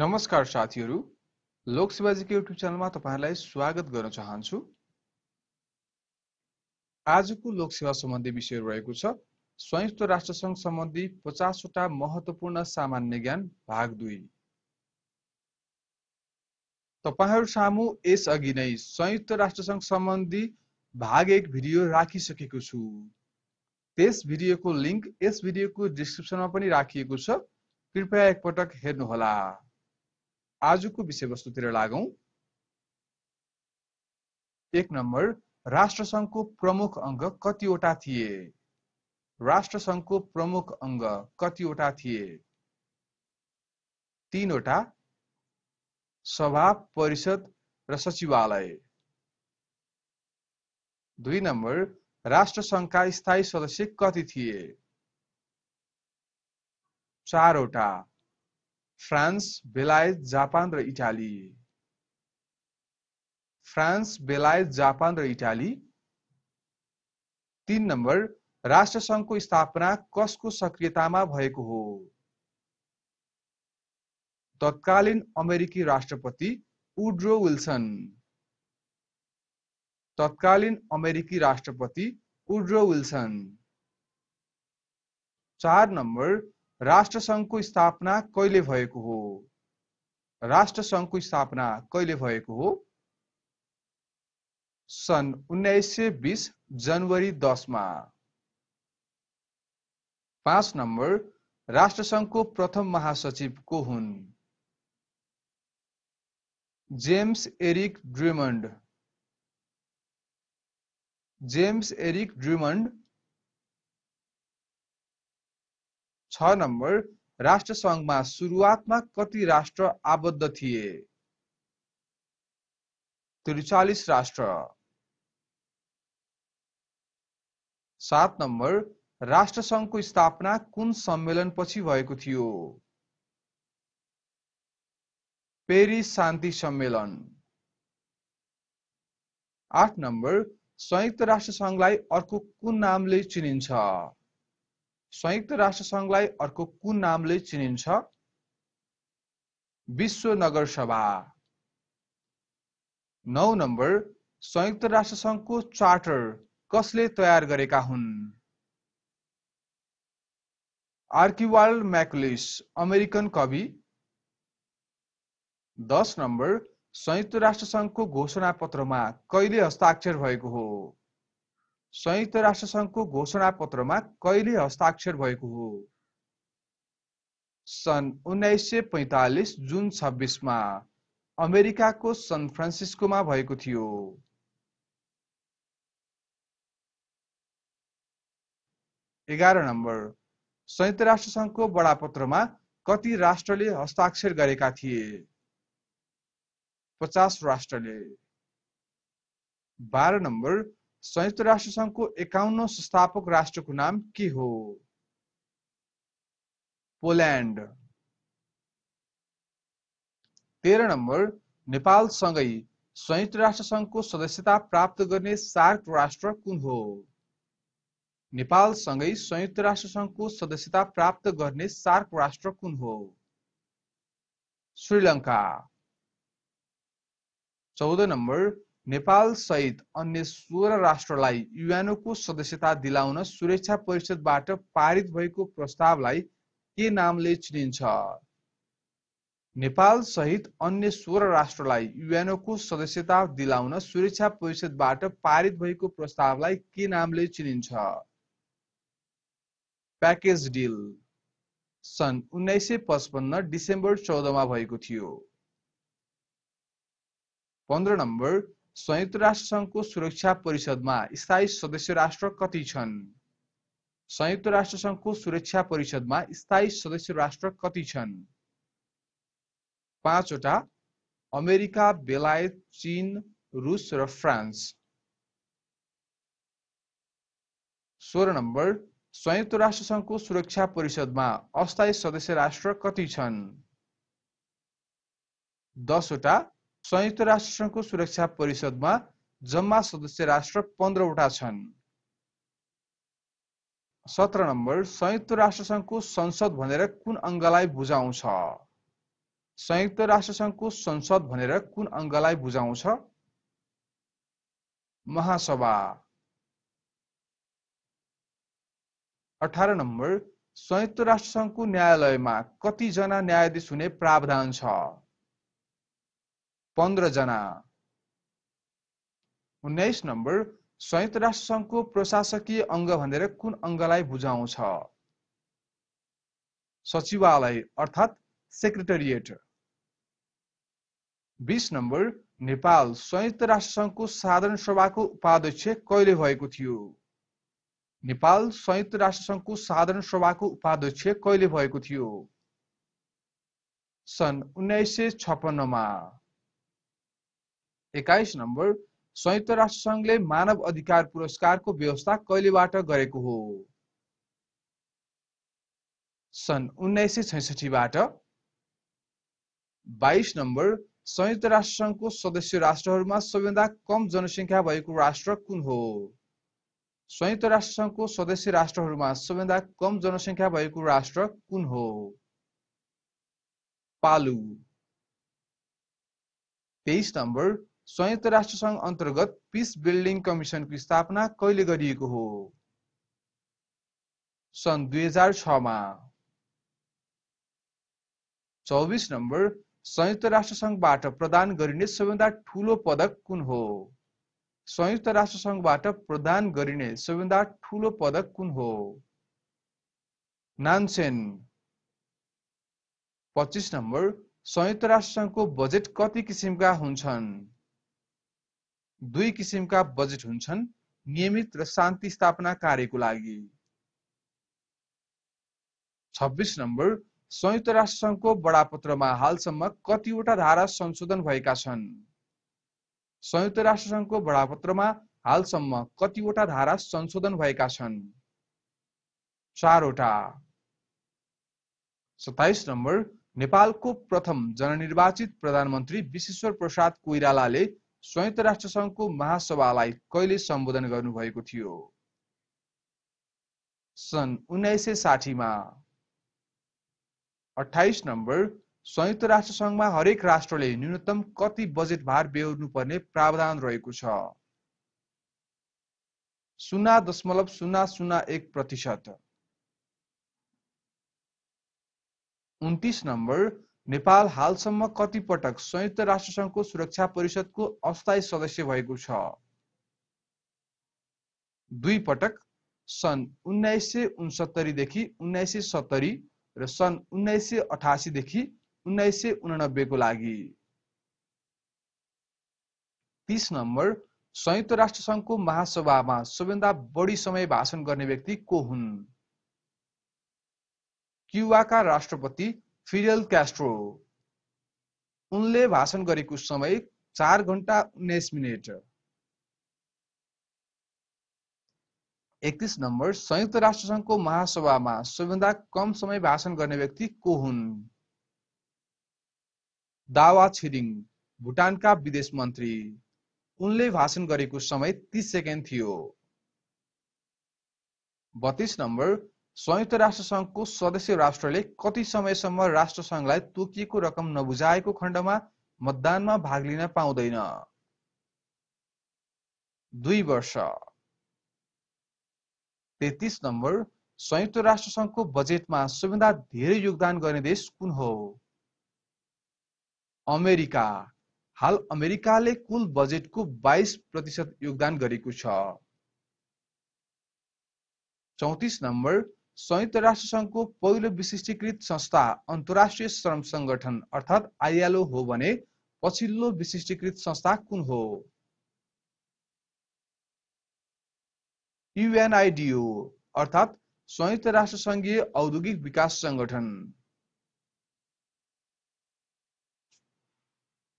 नमस्कार साथीहरू लोकसेवाजीको युट्युब च्यानलमा तपाईँहरूलाई स्वागत गर्न चाहन्छु आजको लोकसेवा सम्बन्धी विषय रहेको छ संयुक्त राष्ट्रसङ्घ सम्बन्धी पचासवटा महत्त्वपूर्ण सामान्य ज्ञान भाग दुई तपाईँहरू सामु यसअघि नै संयुक्त राष्ट्रसङ्घ सम्बन्धी भाग एक भिडियो राखिसकेको छु त्यस भिडियोको लिङ्क यस भिडियोको डिस्क्रिप्सनमा पनि राखिएको छ कृपया एकपटक हेर्नुहोला आजको विषयवस्तुतिर लागौँ एक नम्बर राष्ट्रसङ्घको प्रमुख अङ्ग कतिवटा थिए राष्ट्रसङ्घको प्रमुख अङ्ग कतिवटा थिए तीनवटा सभा परिषद र सचिवालय दुई नम्बर राष्ट्रसङ्घका स्थायी सदस्य कति थिए चारवटा फ्रान्स बेलायत जापान र इटाली फ्रान्स बेलायत जापान र इटाली तिन नम्बर राष्ट्रसङ्घको स्थापना कसको सक्रियतामा भएको हो तत्कालीन अमेरिकी राष्ट्रपति उड्रो विल्सन तत्कालीन अमेरिकी राष्ट्रपति उड्रो विल्सन चार नम्बर राष्ट्रसङ्घको स्थापना कहिले भएको हो राष्ट्रसङ्घको स्थापना कहिले भएको हो सन् उन्नाइस सय बिस जनवरी दसमा पाँच नम्बर राष्ट्रसङ्घको प्रथम महासचिव को हुन् James Eric Drummond James Eric Drummond छ नम्बर राष्ट्र सङ्घमा सुरुवातमा कति राष्ट्र आबद्ध थिए त्रिचालिस राष्ट्र सात नम्बर राष्ट्र सङ्घको स्थापना कुन सम्मेलन पछि भएको थियो पेरिस शान्ति सम्मेलन आठ नम्बर संयुक्त राष्ट्र सङ्घलाई अर्को कुन नामले चिनिन्छ संयुक्त राष्ट्र संघलाई अर्को कुन नामले चिनिन्छ विश्व नगर सभा नौ नम्बर संयुक्त राष्ट्र संघको चार्टर कसले तयार गरेका हुन् आर्किवाल म्याकुलिस अमेरिकन कवि दस नम्बर संयुक्त राष्ट्र संघको घोषणा पत्रमा कहिले हस्ताक्षर भएको हो संयुक्त राष्ट्रसङ्घको घोषणा पत्रमा कहिले हस्ताक्षर भएको हो सन् उन्नाइस सय पैँतालिस जुन छब्बिसमा अमेरिकाको सन फ्रान्सिस्कोमा भएको थियो एघार नम्बर संयुक्त राष्ट्रसङ्घको बडापत्रमा कति राष्ट्रले हस्ताक्षर गरेका थिए पचास राष्ट्रले बाह्र नम्बर संयुक्त राष्ट्र संघको एकाउन्न संस्थापक राष्ट्रको नाम के हो पोल्यान्ड तेह्र नम्बर नेपालसँगै संयुक्त राष्ट्र संघको सदस्यता प्राप्त गर्ने सार्क राष्ट्र कुन हो नेपालसँगै संयुक्त राष्ट्र संघको सदस्यता प्राप्त गर्ने सार्क राष्ट्र कुन हो श्रीलङ्का चौध नम्बर नेपाल सहित अन्य सोह्र राष्ट्रलाई युएनओको सदस्यता दिलाउन सुरक्षा परिषदबाट पारित भएको प्रस्तावलाई के नामले चिनिन्छ नेपाल सहित अन्य सोह्र राष्ट्रलाई युएनओको सदस्यता दिलाउन सुरक्षा परिषदबाट पारित भएको प्रस्तावलाई के नामले चिनिन्छ प्याकेज डिल सन् उन्नाइस सय पचपन्न डिसेम्बर चौधमा भएको थियो पन्ध्र नम्बर संयुक्त राष्ट्र संघको सुरक्षा परिषदमा स्थायी सदस्य राष्ट्र कति छन् संयुक्त राष्ट्र संघको सुरक्षा परिषदमा स्थायी सदस्य राष्ट्र कति छन् पाँचवटा अमेरिका बेलायत चीन रुस र फ्रान्स सोह्र नम्बर संयुक्त राष्ट्र संघको सुरक्षा परिषदमा अस्थायी सदस्य राष्ट्र कति छन् दसवटा संयुक्त संघको सुरक्षा परिषदमा जम्मा सदस्य राष्ट्र पन्ध्रवटा छन् सत्र नम्बर संयुक्त राष्ट्रसङ्घको संसद भनेर कुन अङ्गलाई बुझाउँछ संयुक्त राष्ट्रसङ्घको संसद भनेर कुन अङ्गलाई बुझाउँछ महासभा अठार नम्बर संयुक्त राष्ट्रसङ्घको न्यायालयमा कतिजना न्यायाधीश हुने प्रावधान छ पन्ध्रजना उन्नाइस नम्बर संयुक्त राष्ट्र सङ्घको प्रशासकीय अङ्ग भनेर कुन अङ्गलाई बुझाउँछ सचिवालय अर्थात् सेक्रेटरिएट बिस नम्बर नेपाल संयुक्त राष्ट्र सङ्घको साधारण सभाको उपाध्यक्ष कहिले भएको थियो नेपाल संयुक्त राष्ट्र सङ्घको साधारण सभाको उपाध्यक्ष कहिले भएको थियो सन् उन्नाइस सय छप्पन्नमा एक्काइस नम्बर संयुक्त राष्ट्र संघले मानव अधिकार पुरस्कारको व्यवस्था कहिलेबाट गरेको हो सन् उन्नाइस सय छैसठीबाट बाइस नम्बर संयुक्त राष्ट्र संघको सदस्य राष्ट्रहरूमा सबैभन्दा कम जनसङ्ख्या भएको राष्ट्र कुन हो संयुक्त राष्ट्र संघको सदस्य राष्ट्रहरूमा सबैभन्दा कम जनसङ्ख्या भएको राष्ट्र कुन हो पालु तेइस नम्बर संयुक्त राष्ट्र संघ अन्तर्गत पिस बिल्डिङ कमिसनको स्थापना कहिले गरिएको हो सन् दुई हजार छमा चौबिस नम्बर संयुक्त राष्ट्र संघबाट प्रदान गरिने सबैभन्दा ठुलो पदक कुन हो संयुक्त राष्ट्र संघबाट प्रदान गरिने सबैभन्दा ठुलो पदक कुन हो नानसेन पच्चिस नम्बर संयुक्त राष्ट्र संघको बजेट कति किसिमका हुन्छन् दुई किसिमका बजेट हुन्छन् नियमित र शान्ति स्थापना कार्यको लागि छब्बिस नम्बर संयुक्त राष्ट्र संघको बडापत्रमा हालसम्म कतिवटा धारा संशोधन भएका छन् संयुक्त राष्ट्र संघको बडापत्रमा हालसम्म कतिवटा धारा संशोधन भएका छन् चारवटा सत्ताइस नम्बर नेपालको प्रथम जननिर्वाचित प्रधानमन्त्री विश्वेश्वर प्रसाद कोइरालाले संयुक्त राष्ट्र संघको महासभालाई कहिले सम्बोधन गर्नुभएको थियो सन् उन्नाइस सय साठीमा अठाइस नम्बर संयुक्त राष्ट्र संघमा हरेक राष्ट्रले न्यूनतम कति बजेट भार पर्ने प्रावधान रहेको छ शून्य दशमलव शून्य शून्य एक प्रतिशत उन्तिस नम्बर नेपाल हालसम्म कति पटक संयुक्त राष्ट्रसङ्घको सुरक्षा परिषदको अस्थायी सदस्य भएको छ दुई पटक सन् उन्नाइस सय उन्सत्तरीदेखि उन्नाइस सय सत्तरी र सन् उन्नाइस सय अठासीदेखि उन्नाइस सय उनानब्बेको लागि तिस नम्बर संयुक्त राष्ट्रसङ्घको महासभामा सबैभन्दा बढी समय भाषण गर्ने व्यक्ति को हुन् क्युवाका राष्ट्रपति फिडेल क्यास्ट्रो उनले भाषण गरेको समय चार घन्टा उन्नाइस मिनट एकतिस नम्बर संयुक्त राष्ट्र महासभामा सबैभन्दा कम समय भाषण गर्ने व्यक्ति को हुन् दावा छिरिङ भुटानका विदेश मन्त्री उनले भाषण गरेको समय तिस सेकेन्ड थियो बत्तिस नम्बर संयुक्त राष्ट्र संघको सदस्य राष्ट्रले कति समयसम्म राष्ट्र संघलाई तोकिएको रकम नबुझाएको खण्डमा मतदानमा भाग लिन पाउँदैन दुई वर्ष तेत्तिस नम्बर संयुक्त राष्ट्र संघको बजेटमा सबैभन्दा धेरै योगदान गर्ने देश कुन हो अमेरिका हाल अमेरिकाले कुल बजेटको बाइस प्रतिशत योगदान गरेको छ चौतिस नम्बर संयुक्त राष्ट्र संघको पहिलो विशिष्टीकृत संस्था अन्तर्राष्ट्रिय श्रम संगठन अर्थात् आइएलओ हो भने पछिल्लो विशिष्टीकृत संस्था कुन हो युएनआइडिओ अर्थात् संयुक्त राष्ट्र संघीय औद्योगिक विकास संगठन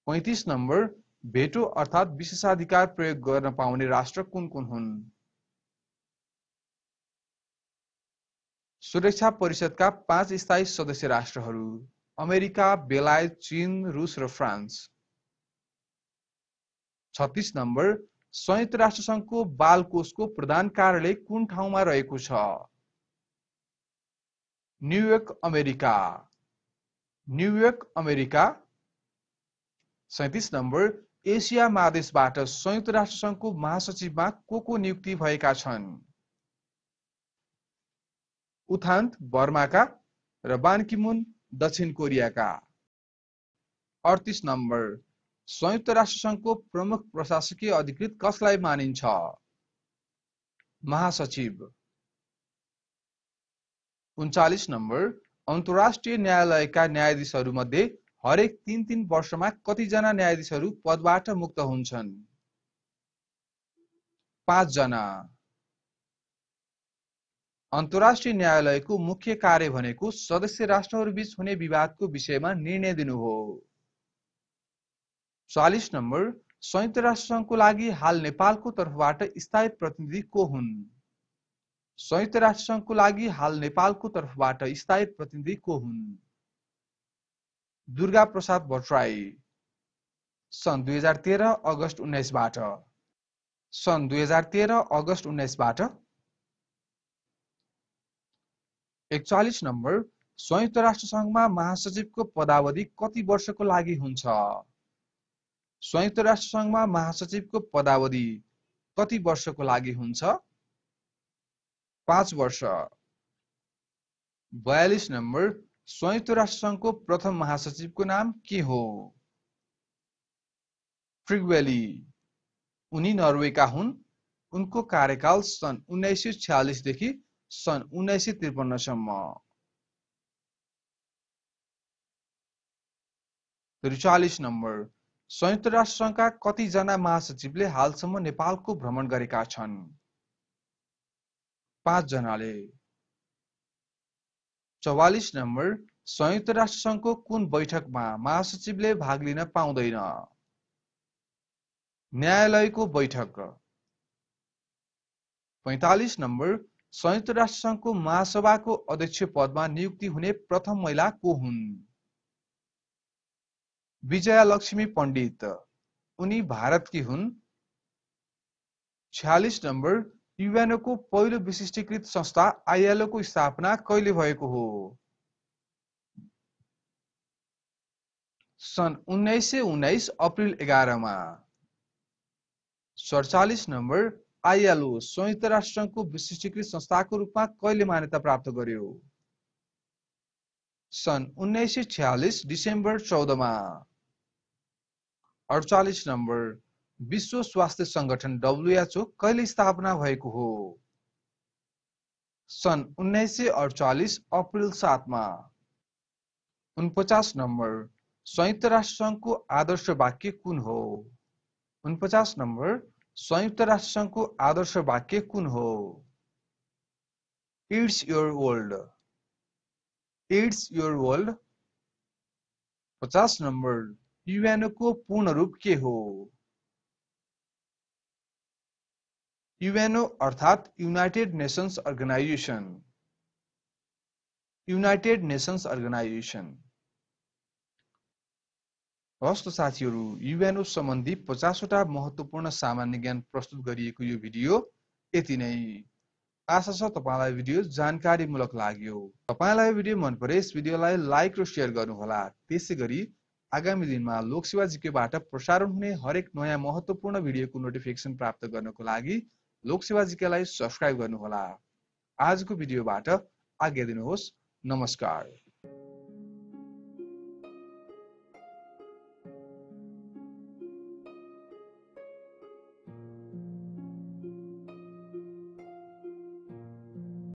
पैँतिस नम्बर भेटो अर्थात् विशेषाधिकार प्रयोग गर्न पाउने राष्ट्र कुन कुन हुन् सुरक्षा परिषदका पाँच स्थायी सदस्य राष्ट्रहरू अमेरिका बेलायत चीन रुस र फ्रान्स छत्तिस नम्बर संयुक्त राष्ट्रसङ्घको बाल कोषको प्रधान कार्यालय कुन ठाउँमा रहेको छ न्युयोर्क अमेरिका न्युयोर्क अमेरिका सैतिस नम्बर एसिया महादेशबाट संयुक्त राष्ट्रसङ्घको महासचिवमा को को नियुक्ति भएका छन् उथान्त बर्माका र बानकिमुन दक्षिण कोरियाका अडतिस नम्बर संयुक्त राष्ट्रसङ्घको प्रमुख प्रशासकीय अधिकृत कसलाई मानिन्छ महासचिव उन्चालिस नम्बर अन्तर्राष्ट्रिय न्यायालयका मध्ये हरेक तिन तिन वर्षमा कतिजना न्यायाधीशहरू पदबाट मुक्त हुन्छन् पाँचजना अन्तर्राष्ट्रिय न्यायालयको मुख्य कार्य भनेको सदस्य राष्ट्रहरू राष्ट्रहरूबीच हुने विवादको विषयमा निर्णय दिनु हो चालिस नम्बर संयुक्त राष्ट्रसङ्घको लागि हाल नेपालको तर्फबाट स्थायी प्रतिनिधि को हुन् संयुक्त राष्ट्रसङ्घको लागि हाल नेपालको तर्फबाट स्थायी प्रतिनिधि को हुन् दुर्गा प्रसाद भट्टराई सन् दुई हजार तेह्र अगस्त उन्नाइसबाट सन् दुई हजार तेह्र अगस्त उन्नाइसबाट एकचालिस नम्बर संयुक्त राष्ट्र संघमा महासचिवको पदावधि कति वर्षको लागि हुन्छ संयुक्त राष्ट्र संघमा महासचिवको पदावधि कति वर्षको लागि हुन्छ पाँच वर्ष बयालिस नम्बर संयुक्त राष्ट्र संघको प्रथम महासचिवको नाम के हो फ्रिगवेली उनी नर्वेका हुन् उनको कार्यकाल सन् उन्नाइस सय छ्यालिसदेखि सन् उन्नाइस सय त्रिपन्नसम्म त्रिचालिस नम्बर संयुक्त राष्ट्रसङ्घका कतिजना महासचिवले हालसम्म नेपालको भ्रमण गरेका छन् पाँचजनाले चौवालिस नम्बर संयुक्त राष्ट्रसङ्घको कुन बैठकमा महासचिवले भाग लिन पाउँदैन न्यायालयको बैठक पैतालिस नम्बर संयुक्त राष्ट्र संघको महासभाको अध्यक्ष पदमा नियुक्ति हुने प्रथम महिला को हुन् विजया लक्ष्मी पण्डित उनी भारतकी हुन् छ्यालिस नम्बर युएनओको पहिलो विशिष्टीकृत संस्था आइएलओको स्थापना कहिले भएको हो सन् उन्नाइस सय उन्नाइस अप्रिल एघारमा सडचालिस नम्बर आइएलओ संयुक्त राष्ट्र संघको विशिष्टीकृत संस्थाको रूपमा कहिले मान्यता प्राप्त गर्यो सन् उन्नाइस सय छ्यालिस डिसेम्बर चौधमा अडचालिस नम्बर विश्व स्वास्थ्य सङ्गठन डब्लुएचओ कहिले स्थापना भएको हो सन् उन्नाइस सय अडचालिस अप्रिल सातमा उनपचास नम्बर संयुक्त राष्ट्र सङ्घको आदर्श वाक्य कुन हो उनपचास नम्बर संयुक्त राष्ट्र संघ को आदर्श वाक्य कुन हो it's your world it's your world पचास नंबर नम्बर को पूर्ण रूप के हो यूएनओ अर्थात United Nations Organization United Nations Organization हस्त साथीहरू युएनओ सम्बन्धी पचासवटा महत्त्वपूर्ण सामान्य ज्ञान प्रस्तुत गरिएको यो भिडियो यति नै आशा छ तपाईँलाई भिडियो जानकारीमूलक लाग्यो तपाईँलाई भिडियो मन परे यस भिडियोलाई लाइक र सेयर गर्नुहोला त्यसै गरी आगामी दिनमा लोकसेवा जिकेबाट प्रसारण हुने हरेक नयाँ महत्त्वपूर्ण भिडियोको नोटिफिकेसन प्राप्त गर्नको लागि लोकसेवा जिकेलाई सब्सक्राइब गर्नुहोला आजको भिडियोबाट आज्ञा दिनुहोस् नमस्कार